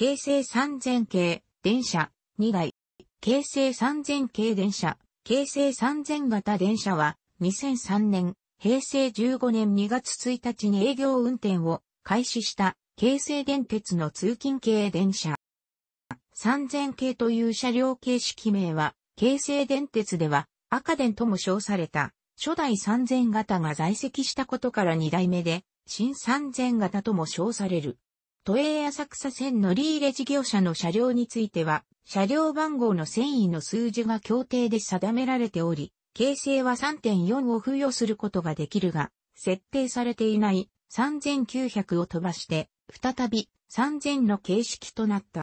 京成3000系電車2台、京成3000系電車、京成3000型電車は2003年、平成15年2月1日に営業運転を開始した京成電鉄の通勤系電車。3000系という車両形式名は、京成電鉄では赤電とも称された初代3000型が在籍したことから2代目で、新3000型とも称される。都営浅草線のリーレ事業者の車両については、車両番号の繊維の数字が協定で定められており、形成は3.4を付与することができるが、設定されていない3900を飛ばして、再び3000の形式となった。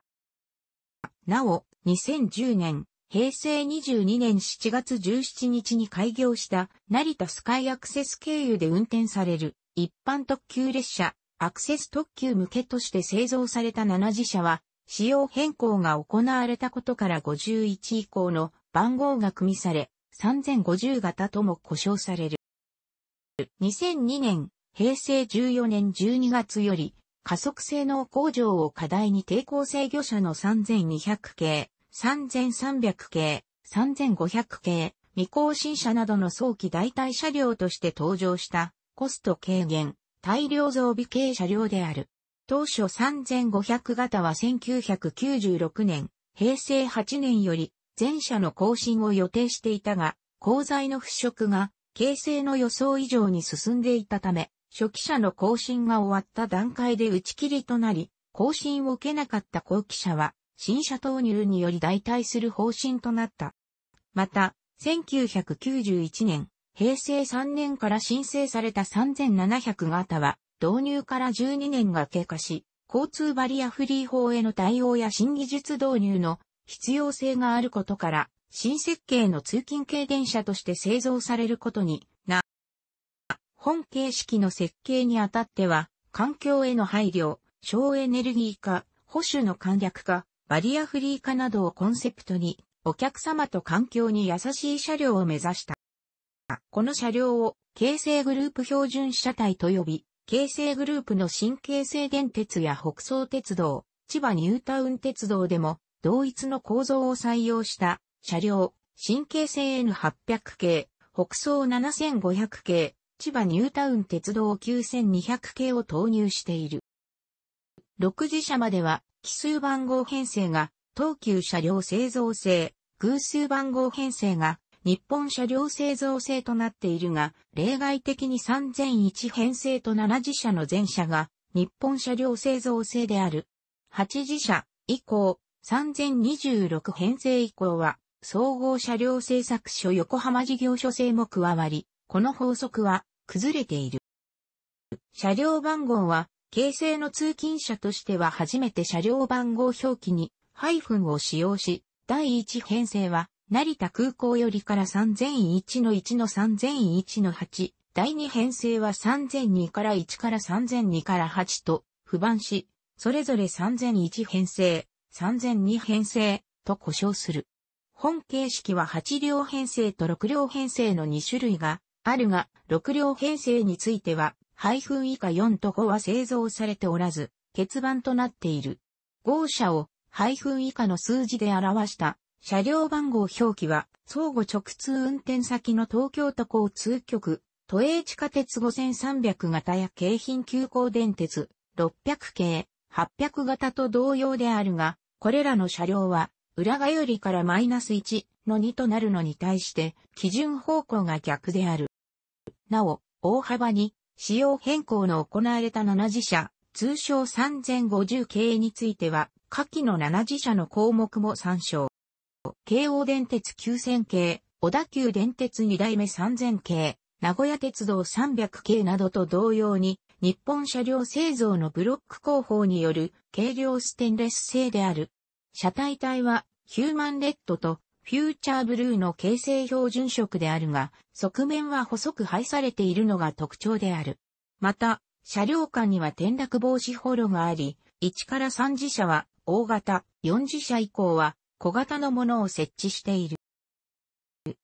なお、2010年、平成22年7月17日に開業した成田スカイアクセス経由で運転される一般特急列車アクセス特急向けとして製造された7次社は、仕様変更が行われたことから51以降の番号が組みされ、3050型とも呼称される。2002年、平成14年12月より、加速性能向上を課題に抵抗制御車の3200系、3300系、3500系、未更新車などの早期代替車両として登場した、コスト軽減、大量増備系車両である。当初3500型は1996年、平成8年より全車の更新を予定していたが、鋼材の腐食が形成の予想以上に進んでいたため、初期車の更新が終わった段階で打ち切りとなり、更新を受けなかった後期車は、新車投入により代替する方針となった。また、1991年、平成3年から申請された3700型は、導入から12年が経過し、交通バリアフリー法への対応や新技術導入の必要性があることから、新設計の通勤系電車として製造されることにな、本形式の設計にあたっては、環境への配慮、省エネルギー化、保守の簡略化、バリアフリー化などをコンセプトに、お客様と環境に優しい車両を目指した。この車両を京成グループ標準車体と呼び、京成グループの新京成電鉄や北総鉄道、千葉ニュータウン鉄道でも同一の構造を採用した車両、新京成 N800 系、北総7500系、千葉ニュータウン鉄道9200系を投入している。6次車までは奇数番号編成が東急車両製造性、偶数番号編成が日本車両製造制となっているが、例外的に3001編成と7次社の全車が日本車両製造制である。8次社以降、3026編成以降は、総合車両製作所横浜事業所制も加わり、この法則は崩れている。車両番号は、形成の通勤車としては初めて車両番号表記にハイフンを使用し、第1編成は成田空港よりから3001の1の3001の8、第2編成は3002から1から3002から8と、不番し、それぞれ3001編成、3002編成、と呼称する。本形式は8両編成と6両編成の2種類があるが、6両編成については、配分以下4と5は製造されておらず、欠番となっている。号車を配分以下の数字で表した車両番号表記は、相互直通運転先の東京都交通局、都営地下鉄5300型や京浜急行電鉄600系、800型と同様であるが、これらの車両は、裏がよりからマイナス1の2となるのに対して、基準方向が逆である。なお、大幅に、仕様変更の行われた7次車、通称3050系については、下記の7次車の項目も参照。京王電鉄9000系、小田急電鉄2代目3000系、名古屋鉄道300系などと同様に、日本車両製造のブロック工法による軽量ステンレス製である。車体体はヒューマンレッドとフューチャーブルーの形成標準色であるが、側面は細く配されているのが特徴である。また、車両間には転落防止ホロがあり、1から3次車は大型、4次車以降は小型のものを設置している。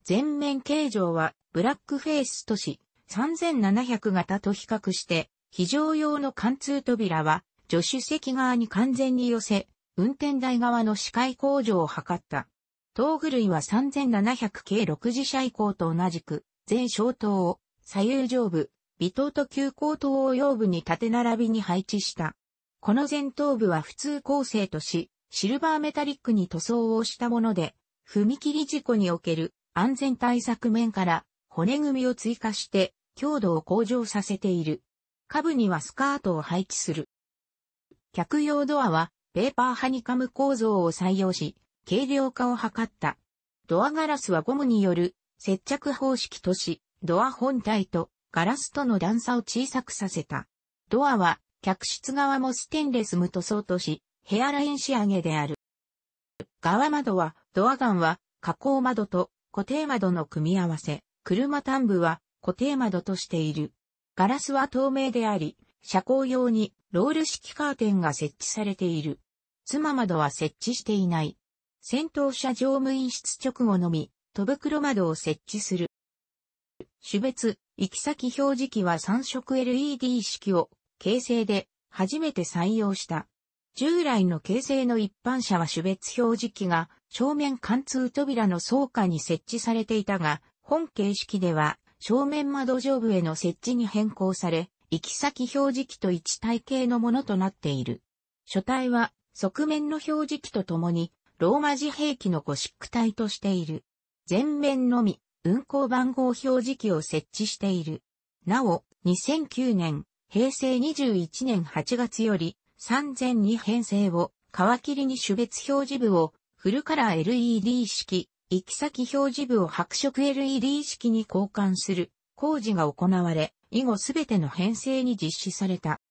全面形状はブラックフェイスとし、3700型と比較して、非常用の貫通扉は助手席側に完全に寄せ、運転台側の視界向上を図った。道具類は3700系6次車以降と同じく、全小灯を左右上部、微灯と急行灯を腰部に縦並びに配置した。この前頭部は普通構成とし、シルバーメタリックに塗装をしたもので、踏切事故における安全対策面から骨組みを追加して強度を向上させている。下部にはスカートを配置する。客用ドアはペーパーハニカム構造を採用し、軽量化を図った。ドアガラスはゴムによる接着方式とし、ドア本体とガラスとの段差を小さくさせた。ドアは客室側もステンレス無塗装とし、ヘアライン仕上げである。側窓は、ドアガンは、加工窓と固定窓の組み合わせ、車端部は固定窓としている。ガラスは透明であり、車高用にロール式カーテンが設置されている。妻窓は設置していない。先頭車乗務員室直後のみ、戸袋窓を設置する。種別、行き先表示器は3色 LED 式を、形成で初めて採用した。従来の形成の一般車は種別表示器が正面貫通扉の倉下に設置されていたが、本形式では正面窓上部への設置に変更され、行き先表示器と一体系のものとなっている。書体は側面の表示器とともにローマ字兵器のゴシック体としている。前面のみ運行番号表示器を設置している。なお、2009年、平成21年8月より、3002編成を、皮切りに種別表示部を、フルカラー LED 式、行き先表示部を白色 LED 式に交換する工事が行われ、以後すべての編成に実施された。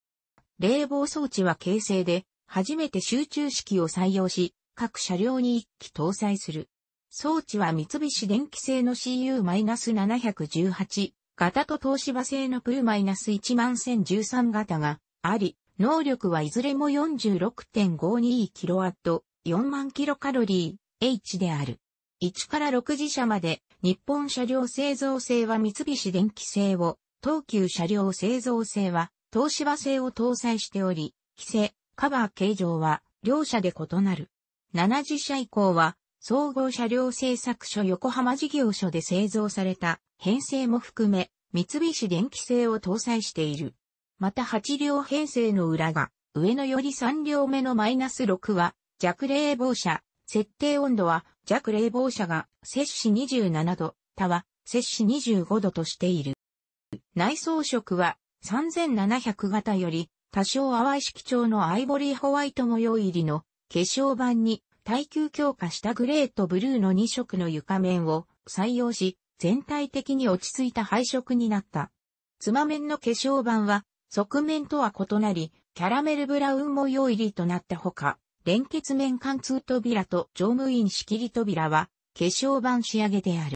冷房装置は形成で、初めて集中式を採用し、各車両に一機搭載する。装置は三菱電機製の CU-718 型と東芝製のプル1 1 0 1 3型があり、能力はいずれも 46.52kW、4万キロカロリー、H である。1から6自社まで、日本車両製造製は三菱電機製を、東急車両製造製は、東芝製を搭載しており、規制、カバー形状は、両社で異なる。7次社以降は、総合車両製作所横浜事業所で製造された、編成も含め、三菱電機製を搭載している。また8両編成の裏が、上のより3両目のマイナス6は、弱冷房車、設定温度は、弱冷房車が、摂氏27度、他は、摂氏25度としている。内装色は、3700型より、多少淡い色調のアイボリーホワイト模様入りの、化粧板に、耐久強化したグレーとブルーの2色の床面を採用し、全体的に落ち着いた配色になった。つま面の化粧板は側面とは異なり、キャラメルブラウン模様入りとなったほか、連結面貫通扉と乗務員仕切り扉は、化粧板仕上げである。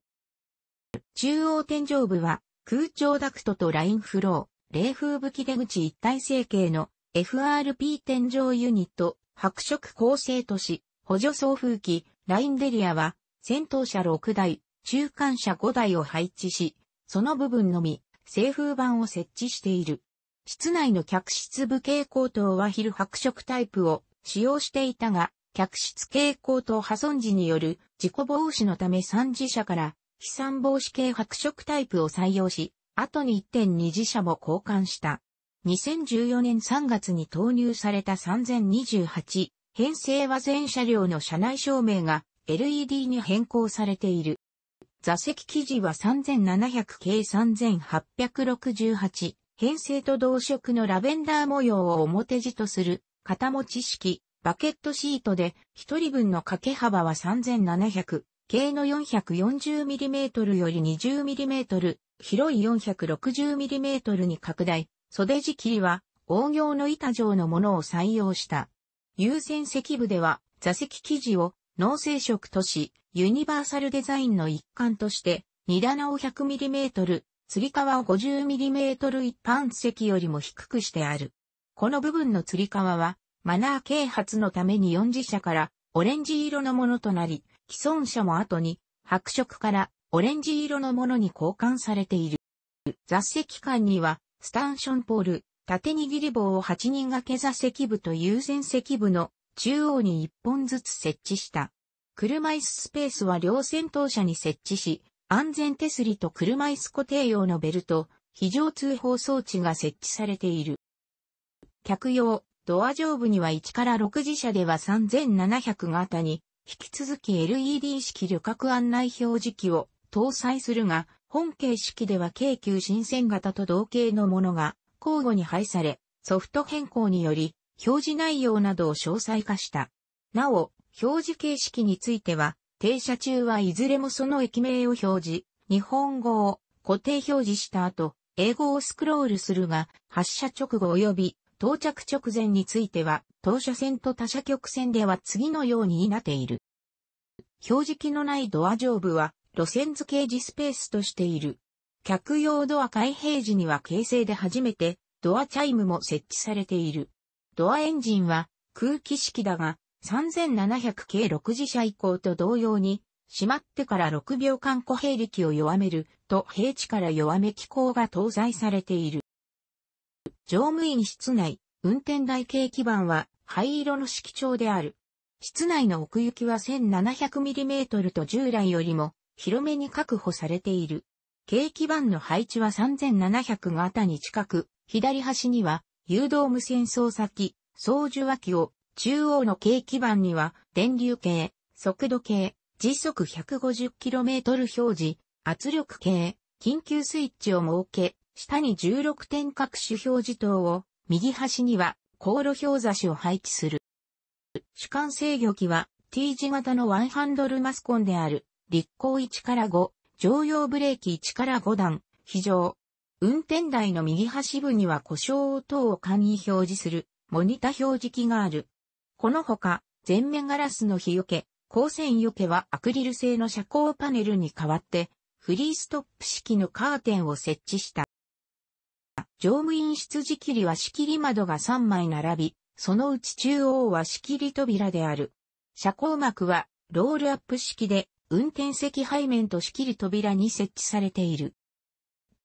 中央天井部は、空調ダクトとラインフロー、冷風吹き出口一体成形の FRP 天井ユニット、白色構成都市、補助送風機、ラインデリアは、先頭車6台、中間車5台を配置し、その部分のみ、製風板を設置している。室内の客室部蛍光灯は昼白色タイプを使用していたが、客室蛍光灯破損時による事故防止のため3次車から飛散防止系白色タイプを採用し、後に1.2次車も交換した。2014年3月に投入された3028編成は全車両の車内照明が LED に変更されている。座席記事は3700系3868編成と同色のラベンダー模様を表地とする、型持ち式、バケットシートで、1人分の掛け幅は3700、計の 440mm より 20mm、広い 460mm に拡大、袖地切りは、大行の板状のものを採用した。優先席部では、座席生地を、農性色とし、ユニバーサルデザインの一環として、荷棚を 100mm、吊り革を 50mm 一般席よりも低くしてある。この部分の吊り革は、マナー啓発のために4次車からオレンジ色のものとなり、既存車も後に白色からオレンジ色のものに交換されている。座席間には、スタンションポール、縦握り棒を8人掛け座席部と優先席部の中央に1本ずつ設置した。車椅子スペースは両先頭車に設置し、安全手すりと車椅子固定用のベルト、非常通報装置が設置されている。客用、ドア上部には1から6自社では3700型に、引き続き LED 式旅客案内表示器を搭載するが、本形式では京急新線型と同型のものが交互に配され、ソフト変更により、表示内容などを詳細化した。なお、表示形式については、停車中はいずれもその駅名を表示、日本語を固定表示した後、英語をスクロールするが、発車直後及び到着直前については、当車線と他車局線では次のようになっている。表示器のないドア上部は、路線図掲示スペースとしている。客用ドア開閉時には形成で初めて、ドアチャイムも設置されている。ドアエンジンは空気式だが、3700系6次車以降と同様に、閉まってから6秒間固兵力を弱めると平地から弱め機構が搭載されている。乗務員室内、運転台形基板は灰色の色調である。室内の奥行きは 1700mm と従来よりも広めに確保されている。景気板の配置は3700型に近く、左端には誘導無線操作機、操縦脇を中央の計基板には、電流計、速度計、時速 150km 表示、圧力計、緊急スイッチを設け、下に16点各種表示灯を、右端には、航路表差しを配置する。主管制御機は、T 字型のワンハンドルマスコンである、立行1から5、常用ブレーキ1から5段、非常。運転台の右端部には故障等を簡易表示する、モニタ表示器がある。このほか、全面ガラスの日よけ、光線よけはアクリル製の遮光パネルに代わって、フリーストップ式のカーテンを設置した。乗務員室仕切りは仕切り窓が3枚並び、そのうち中央は仕切り扉である。遮光膜はロールアップ式で、運転席背面と仕切り扉に設置されている。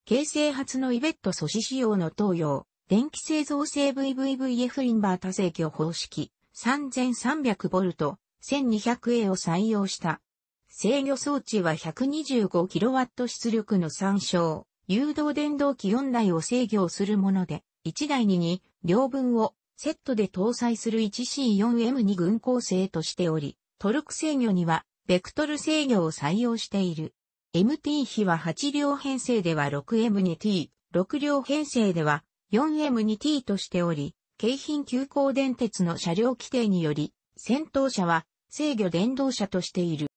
京成発のイベット阻止仕様の東洋、電気製造製 VVVF インバー多制御方式。3300V、1200A を採用した。制御装置は 125kW 出力の参照、誘導電動機4台を制御するもので、1台に2両分をセットで搭載する 1C4M2 群構成としており、トルク制御にはベクトル制御を採用している。MT 比は8両編成では 6M2T、6両編成では 4M2T としており、京浜急行電鉄の車両規定により、先頭車は制御電動車としている。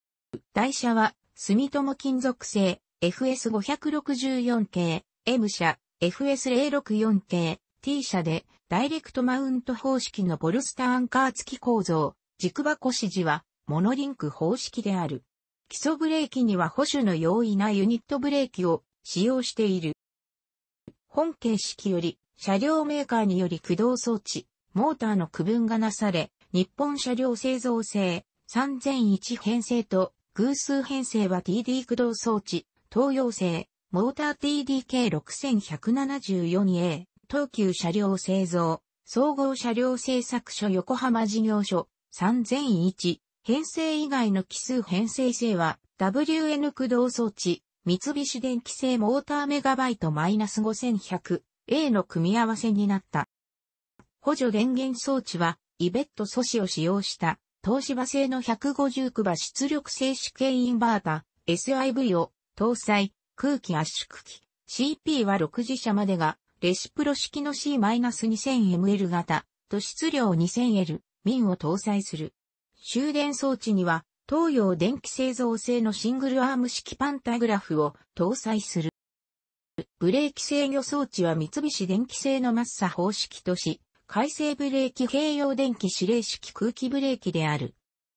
台車は住友金属製 FS564 系 M 車 FS064 系 T 車でダイレクトマウント方式のボルスターアンカー付き構造、軸箱指示はモノリンク方式である。基礎ブレーキには保守の容易なユニットブレーキを使用している。本形式より車両メーカーにより駆動装置、モーターの区分がなされ、日本車両製造製、3001編成と偶数編成は TD 駆動装置、東洋製、モーター TDK6174A、東急車両製造、総合車両製作所横浜事業所、3001、編成以外の奇数編成製は、WN 駆動装置、三菱電機製モーターメガバイトマイナス5100、A の組み合わせになった。補助電源装置は、イベット素子を使用した、東芝製の150クバ出力静止系インバータ、SIV を搭載、空気圧縮機、CP は6次車までが、レシプロ式の C-2000mL 型、と質量 2000L、m ンを搭載する。終電装置には、東洋電気製造製のシングルアーム式パンタグラフを搭載する。ブレーキ制御装置は三菱電機製のマッサ方式とし、回生ブレーキ併用電気指令式空気ブレーキである。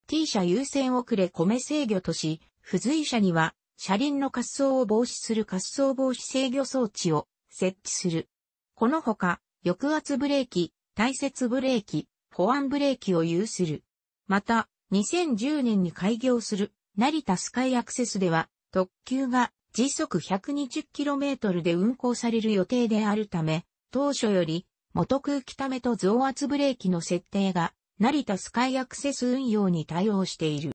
T 車優先遅れ米制御とし、付随車には車輪の滑走を防止する滑走防止制御装置を設置する。このほか、抑圧ブレーキ、耐雪ブレーキ、保安ブレーキを有する。また、2010年に開業する成田スカイアクセスでは、特急が時速 120km で運行される予定であるため、当初より元空気ためと増圧ブレーキの設定が成田スカイアクセス運用に対応している。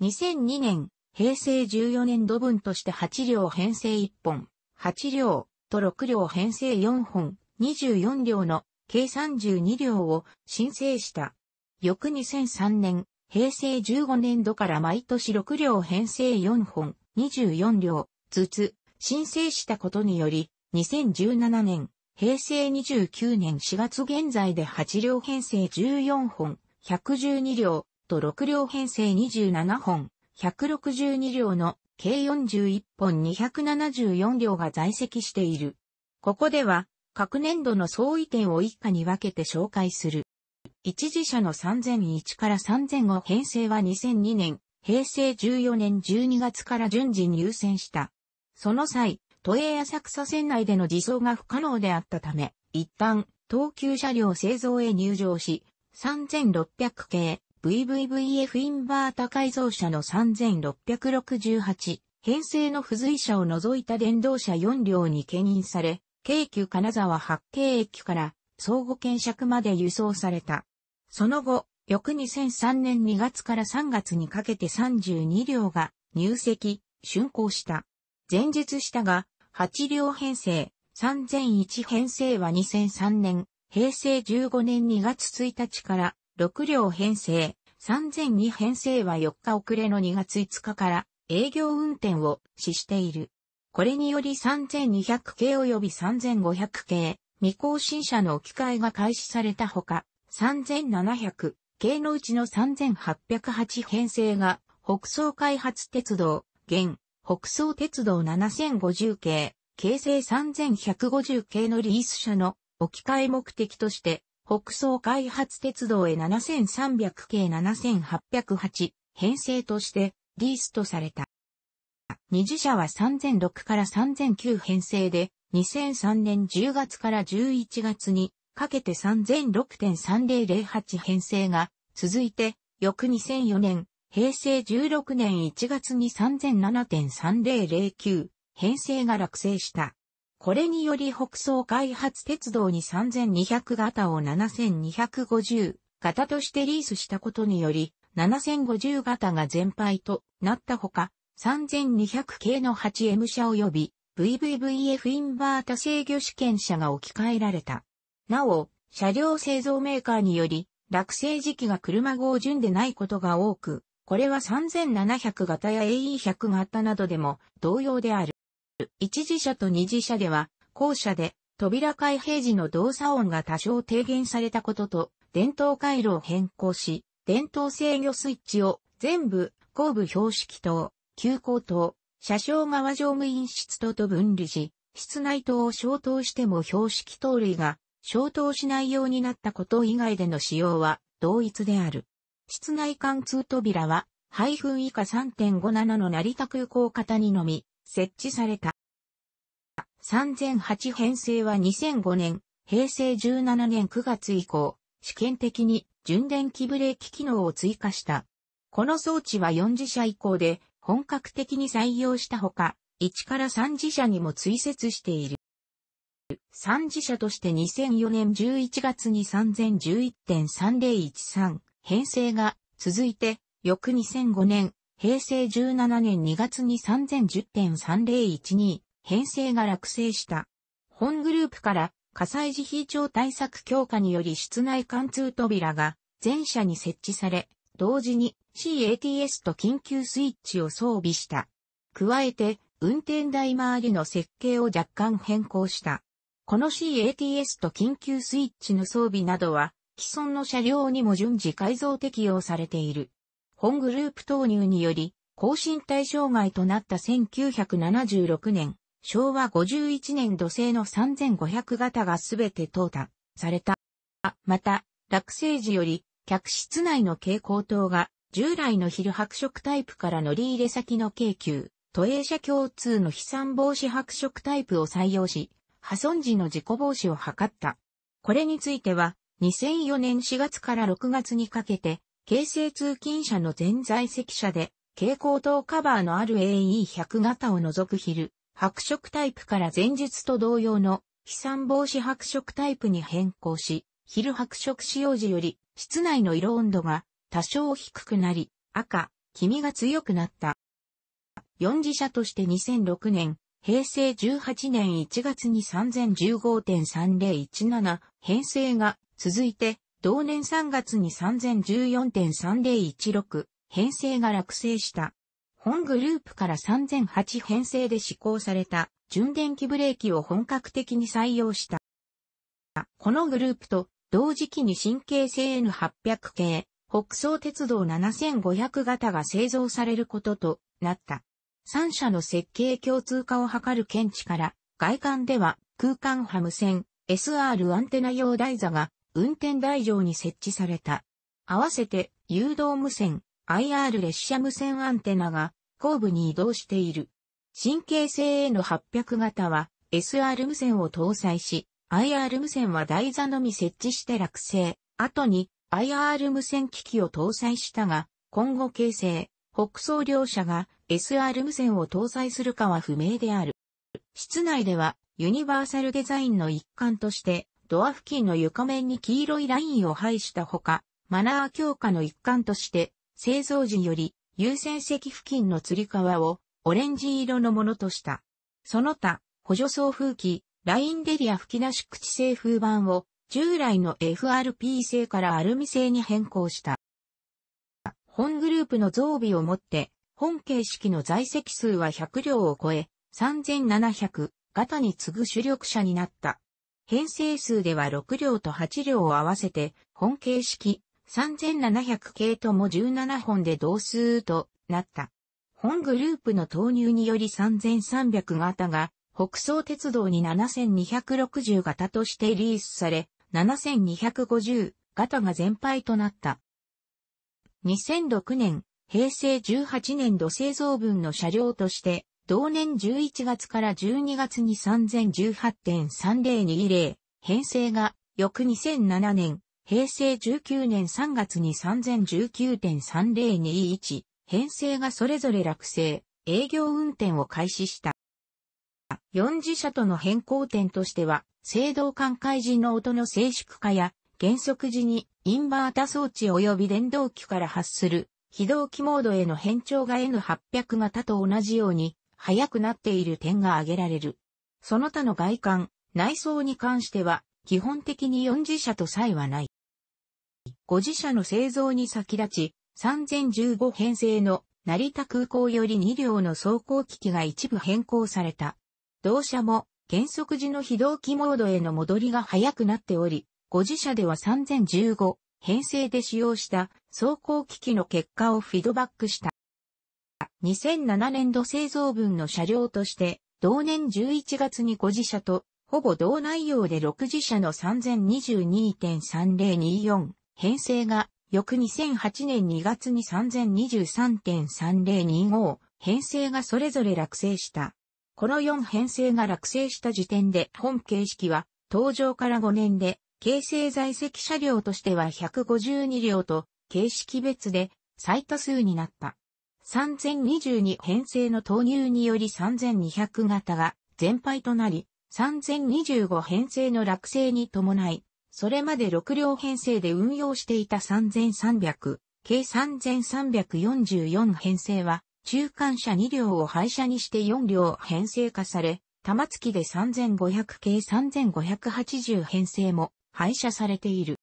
2002年、平成14年度分として8両編成1本、8両と6両編成4本、24両の計32両を申請した。翌2003年、平成15年度から毎年6両編成4本、24両ずつ申請したことにより、2017年、平成29年4月現在で8両編成14本、112両と6両編成27本、162両の計41本274両が在籍している。ここでは、各年度の相違点を一家に分けて紹介する。一時社の3001から3005編成は2002年、平成14年12月から順次入選した。その際、都営浅草線内での自走が不可能であったため、一旦、東急車両製造へ入場し、3600系 VVVF インバータ改造車の3668、編成の付随車を除いた電動車4両に牽引され、京急金沢八景駅から、相互検釈まで輸送された。その後、翌2003年2月から3月にかけて32両が入籍、竣工した。前述したが、8両編成、3001編成は2003年、平成15年2月1日から6両編成、3002編成は4日遅れの2月5日から営業運転を死している。これにより3200系及び3500系、未更新車の置き換えが開始されたほか、3700、系のうちの3808編成が、北総開発鉄道、現、北総鉄道7050系、京成3150系のリース車の置き換え目的として、北総開発鉄道へ7300系7808編成としてリースとされた。二次車は3006から3009編成で、2003年10月から11月にかけて3006.3008編成が続いて、翌2004年、平成16年1月に3007.3009編成が落成した。これにより北総開発鉄道に3200型を7250型としてリースしたことにより、7050型が全廃となったほか、3200系の 8M 車及び VVVF インバータ制御試験車が置き換えられた。なお、車両製造メーカーにより、落成時期が車号順でないことが多く、これは3700型や AE100 型などでも同様である。一次車と二次車では、後車で扉開閉時の動作音が多少低減されたことと、電灯回路を変更し、電灯制御スイッチを全部後部標識灯、急行灯、車掌側乗務員室灯と分離し、室内灯を消灯しても標識灯類が消灯しないようになったこと以外での使用は同一である。室内貫通扉は、配分以下3.57の成田空港型にのみ、設置された。3008編成は2005年、平成17年9月以降、試験的に純電気ブレーキ機能を追加した。この装置は4次車以降で本格的に採用したほか、1から3次車にも追設している。三次社として2004年11月に3011.3013編成が続いて、翌2005年、平成17年2月に3010.3012編成が落成した。本グループから火災時非常対策強化により室内貫通扉が全社に設置され、同時に CATS と緊急スイッチを装備した。加えて、運転台周りの設計を若干変更した。この CATS と緊急スイッチの装備などは、既存の車両にも順次改造適用されている。本グループ投入により、更新対象外となった1976年、昭和51年度製の3500型がすべて淘汰された。また、落成時より、客室内の蛍光灯が、従来の昼白色タイプから乗り入れ先の京急、都営車共通の飛散防止白色タイプを採用し、破損時の事故防止を図った。これについては、2004年4月から6月にかけて、京成通勤車の全在籍車で、蛍光灯カバーのある AE100 型を除く昼、白色タイプから前日と同様の飛散防止白色タイプに変更し、昼白色使用時より室内の色温度が多少低くなり、赤、黄身が強くなった。4次車として2006年平成18年1月に3015.3017編成が続いて、同年3月に3014.3016編成が落成した。本グループから3008編成で施行された純電気ブレーキを本格的に採用した。このグループと同時期に神経性 N800 系北総鉄道7500型が製造されることとなった。三社の設計共通化を図る検知から、外観では空間波無線 SR アンテナ用台座が運転台上に設置された。合わせて誘導無線 IR 列車無線アンテナが後部に移動している。神経性への800型は SR 無線を搭載し、IR 無線は台座のみ設置して落成。後に IR 無線機器を搭載したが、今後形成、北総両社が SR 無線を搭載するかは不明である。室内ではユニバーサルデザインの一環としてドア付近の床面に黄色いラインを配したほか、マナー強化の一環として製造時より優先席付近の吊り革をオレンジ色のものとした。その他、補助送風機、ラインデリア吹き出し口製風板を従来の FRP 製からアルミ製に変更した。本グループの増備をもって本形式の在籍数は100両を超え、3700型に次ぐ主力者になった。編成数では6両と8両を合わせて、本形式3700系とも17本で同数となった。本グループの投入により3300型が北総鉄道に7260型としてリースされ、7250型が全廃となった。2006年平成18年度製造分の車両として、同年11月から12月に3018.3020編成が、翌2007年、平成19年3月に3019.3021編成がそれぞれ落成、営業運転を開始した。4次車との変更点としては、制動管開時の音の静粛化や、減速時にインバータ装置及び電動機から発する非同期モードへの変調が N800 型と同じように速くなっている点が挙げられる。その他の外観、内装に関しては基本的に4次車と差異はない。5次車の製造に先立ち、3015編成の成田空港より2両の走行機器が一部変更された。同社も減速時の非同期モードへの戻りが早くなっており、5次車では3015編成で使用した走行機器の結果をフィードバックした。2007年度製造分の車両として、同年11月に5次車と、ほぼ同内容で6次車の3022.3024編成が、翌2008年2月に3023.3025編成がそれぞれ落成した。この4編成が落成した時点で本形式は、登場から5年で形成在籍車両としては152両と、形式別で最多数になった。3022編成の投入により3200型が全廃となり、3025編成の落成に伴い、それまで6両編成で運用していた3300、計3344編成は、中間車2両を廃車にして4両編成化され、玉月で3500計3580編成も廃車されている。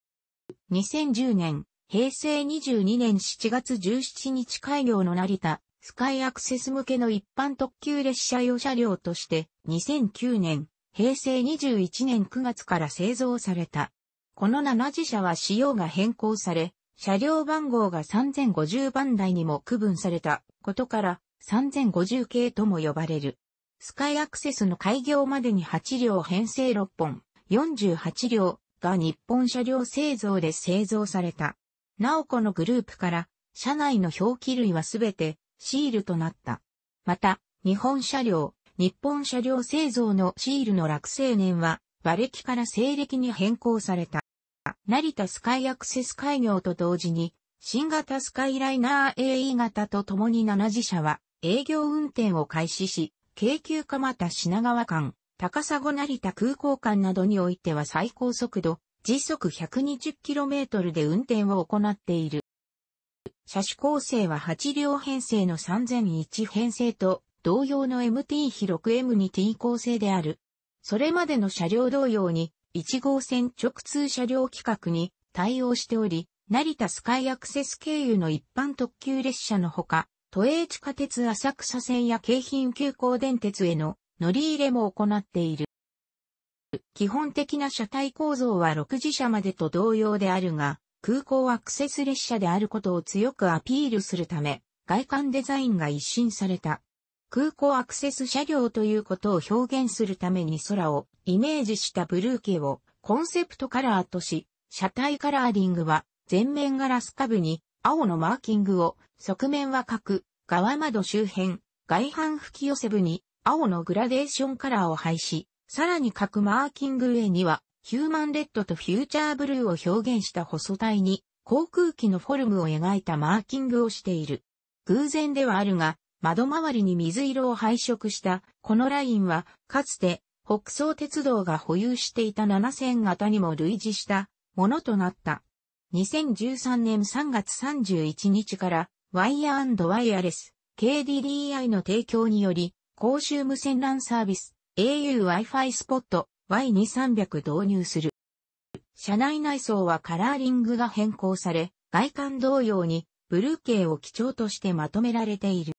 2010年、平成22年7月17日開業の成田、スカイアクセス向けの一般特急列車用車両として、2009年、平成21年9月から製造された。この7自社は仕様が変更され、車両番号が3050番台にも区分されたことから、3050系とも呼ばれる。スカイアクセスの開業までに8両編成6本、48両、が日本車両製造で製造された。なおこのグループから、車内の表記類はすべてシールとなった。また、日本車両、日本車両製造のシールの落成年は、馬歴から西暦に変更された。成田スカイアクセス開業と同時に、新型スカイライナー AE 型と共に7次社は営業運転を開始し、京急蒲田品川間、高砂成田空港間などにおいては最高速度、時速 120km で運転を行っている。車種構成は8両編成の3001編成と同様の MT 比 6M2T 構成である。それまでの車両同様に1号線直通車両規格に対応しており、成田スカイアクセス経由の一般特急列車のほか、都営地下鉄浅草線や京浜急行電鉄への乗り入れも行っている。基本的な車体構造は6次車までと同様であるが、空港アクセス列車であることを強くアピールするため、外観デザインが一新された。空港アクセス車両ということを表現するために空をイメージしたブルー系をコンセプトカラーとし、車体カラーリングは全面ガラス下部に青のマーキングを、側面は角、側窓周辺、外反吹き寄せ部に青のグラデーションカラーを配し、さらに各マーキング上には、ヒューマンレッドとフューチャーブルーを表現した細体に、航空機のフォルムを描いたマーキングをしている。偶然ではあるが、窓周りに水色を配色したこのラインは、かつて北総鉄道が保有していた7000型にも類似したものとなった。2013年3月31日からワイヤーワイヤレス KDDI の提供により公衆無線 LAN サービス、au Wi-Fi スポット Y2300 導入する。車内内装はカラーリングが変更され、外観同様にブルー系を基調としてまとめられている。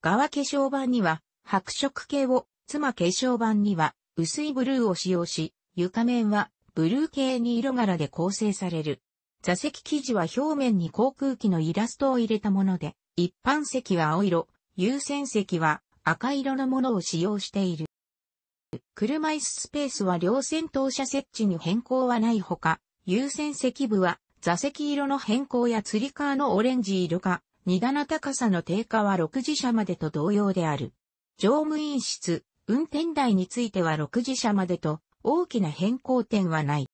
側化粧板には白色系を、妻化粧板には薄いブルーを使用し、床面はブルー系に色柄で構成される。座席生地は表面に航空機のイラストを入れたもので、一般席は青色、優先席は赤色のものを使用している。車椅子スペースは両先頭車設置に変更はないほか、優先席部は座席色の変更や釣りカーのオレンジ色か、荷棚高さの低下は6次車までと同様である。乗務員室、運転台については6次車までと大きな変更点はない。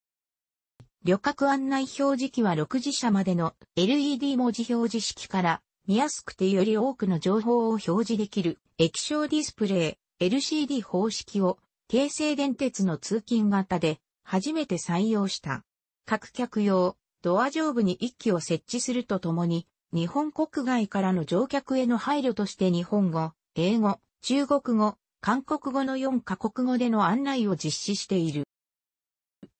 旅客案内表示器は6次車までの LED 文字表示式から見やすくてより多くの情報を表示できる液晶ディスプレイ LCD 方式を京成電鉄の通勤型で初めて採用した。各客用ドア上部に一機を設置するとともに日本国外からの乗客への配慮として日本語、英語、中国語、韓国語の4カ国語での案内を実施している。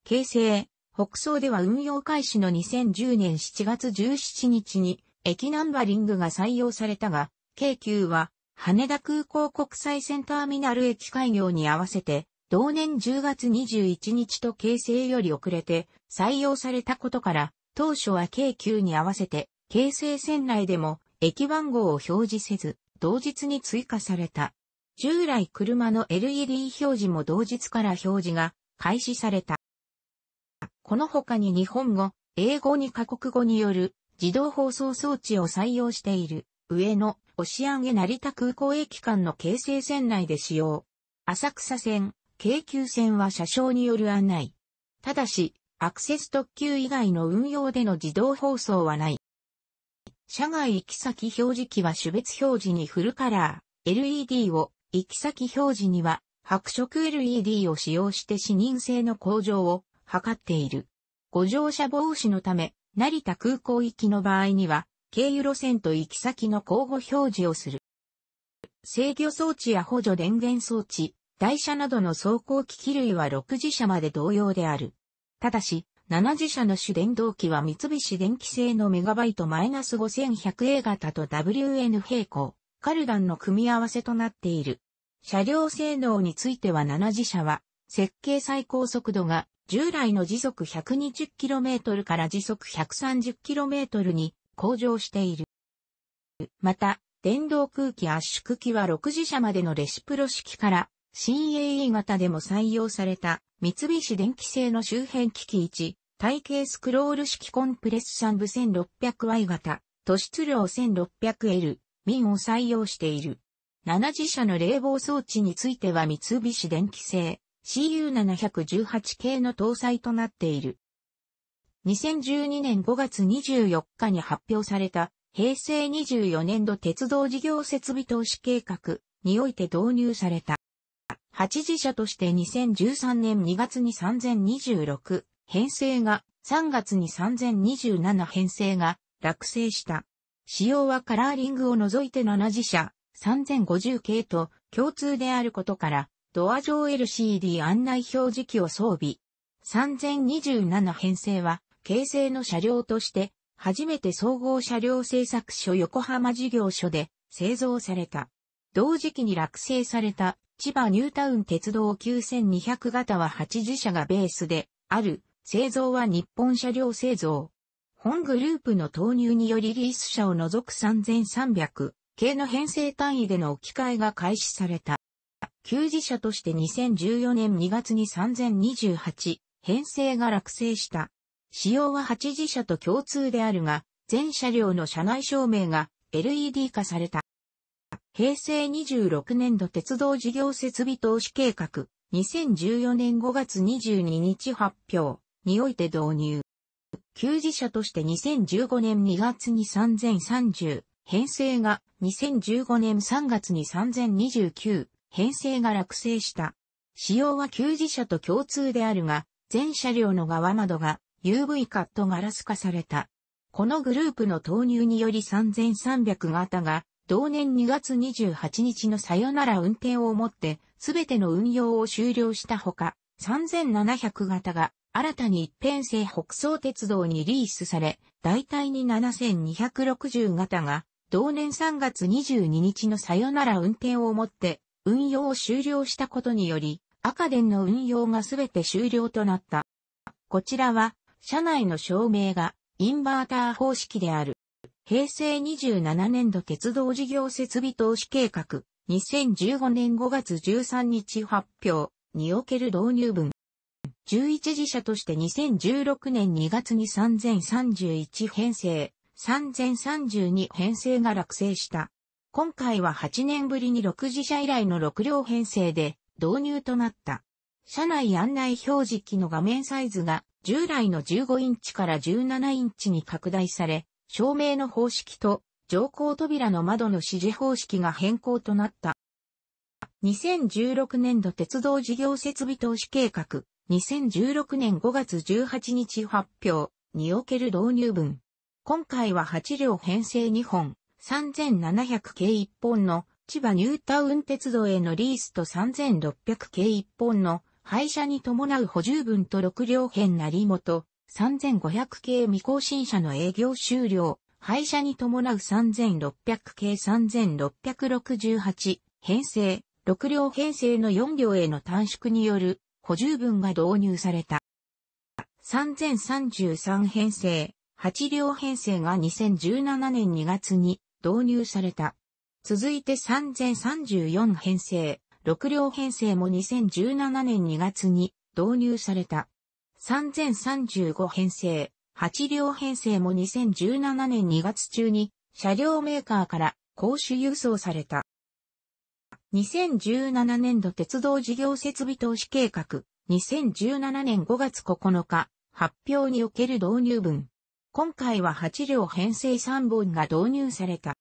京成、北総では運用開始の2010年7月17日に駅ナンバリングが採用されたが、京急は羽田空港国際線ターミナル駅開業に合わせて、同年10月21日と形成より遅れて採用されたことから、当初は京急に合わせて、京成線内でも駅番号を表示せず、同日に追加された。従来車の LED 表示も同日から表示が開始された。この他に日本語、英語に過国語による自動放送装置を採用している、上野、押上成田空港駅間の京成線内で使用。浅草線、京急線は車掌による案内。ただし、アクセス特急以外の運用での自動放送はない。車外行き先表示機は種別表示にフルカラー、LED を、行き先表示には白色 LED を使用して視認性の向上を図っている。ご乗車防止のため、成田空港行きの場合には、経由路線と行き先の交互表示をする。制御装置や補助電源装置、台車などの走行機器類は6次車まで同様である。ただし、7次車の主電動機は三菱電機製のメガバイト -5100A 型と WN 平行、カルダンの組み合わせとなっている。車両性能については7次車は、設計最高速度が従来の時速 120km から時速 130km に向上している。また、電動空気圧縮機は6次車までのレシプロ式から新 a e 型でも採用された三菱電機製の周辺機器1、体系スクロール式コンプレッサン部 1600Y 型、都出量 1600L、民を採用している。7次車の冷房装置については三菱電機製、CU718 系の搭載となっている。2012年5月24日に発表された平成24年度鉄道事業設備投資計画において導入された。8次社として2013年2月に3026編成が3月に3027編成が落成した。仕様はカラーリングを除いて7次社3050系と共通であることからドア上 LCD 案内表示器を装備。3027編成は、形成の車両として、初めて総合車両製作所横浜事業所で製造された。同時期に落成された千葉ニュータウン鉄道9200型は80社がベースである製造は日本車両製造。本グループの投入によりリース車を除く3300系の編成単位での置き換えが開始された。給仕者として2014年2月に3028編成が落成した。仕様は8次車と共通であるが、全車両の車内照明が LED 化された。平成26年度鉄道事業設備投資計画、2014年5月22日発表において導入。給仕者として2015年2月に3030、編成が2015年3月に3029、編成が落成した。仕様は旧自社と共通であるが、全車両の側窓が UV カットガラス化された。このグループの投入により3300型が、同年2月28日のさよなら運転をもって、すべての運用を終了したほか、3700型が新たに一編成北総鉄道にリースされ、大体に7260型が、同年3月22日のさよなら運転をもって、運用を終了したことにより、赤電の運用がすべて終了となった。こちらは、車内の照明がインバーター方式である。平成27年度鉄道事業設備投資計画2015年5月13日発表における導入分。11時社として2016年2月に3031編成、3032編成が落成した。今回は8年ぶりに6次社以来の6両編成で導入となった。車内案内表示機の画面サイズが従来の15インチから17インチに拡大され、照明の方式と乗降扉の窓の指示方式が変更となった。2016年度鉄道事業設備投資計画、2016年5月18日発表における導入分。今回は8両編成2本、3700系一本の千葉ニュータウン鉄道へのリースと3600系一本の廃車に伴う補充分と6両編なも元、3500系未更新車の営業終了、廃車に伴う3600系3668編成、6両編成の4両への短縮による補充分が導入された。3033編成、8両編成が2017年2月に導入された。続いて3034編成、6両編成も2017年2月に導入された。3035編成、8両編成も2017年2月中に車両メーカーから公衆輸送された。2017年度鉄道事業設備投資計画、2017年5月9日、発表における導入分、今回は8両編成3本が導入された。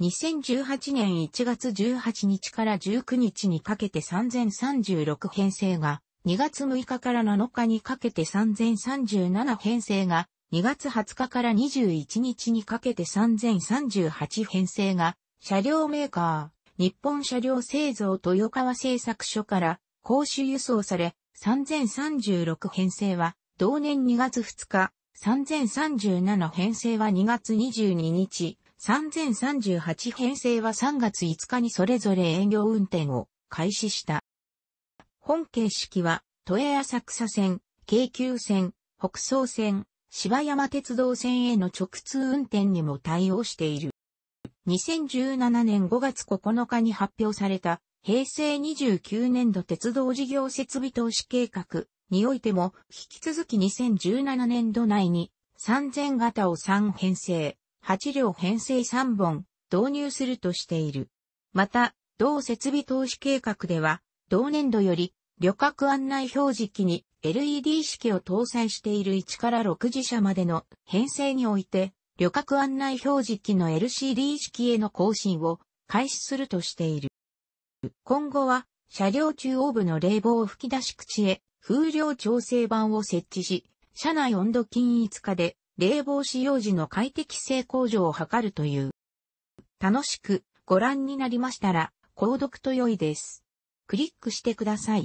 2018年1月18日から19日にかけて3036編成が、2月6日から7日にかけて3037編成が、2月20日から21日にかけて3038編成が、車両メーカー、日本車両製造豊川製作所から公衆輸送され、3036編成は、同年2月2日、3037編成は2月22日、3038編成は3月5日にそれぞれ営業運転を開始した。本形式は、都営浅草線、京急線、北総線、芝山鉄道線への直通運転にも対応している。2017年5月9日に発表された平成29年度鉄道事業設備投資計画においても、引き続き2017年度内に、3000型を3編成、8両編成3本、導入するとしている。また、同設備投資計画では、同年度より、旅客案内表示機に LED 式を搭載している1から6次車までの編成において、旅客案内表示機の LCD 式への更新を開始するとしている。今後は、車両中央部の冷房吹き出し口へ風量調整板を設置し、車内温度均一化で冷房使用時の快適性向上を図るという。楽しくご覧になりましたら、購読と良いです。クリックしてください。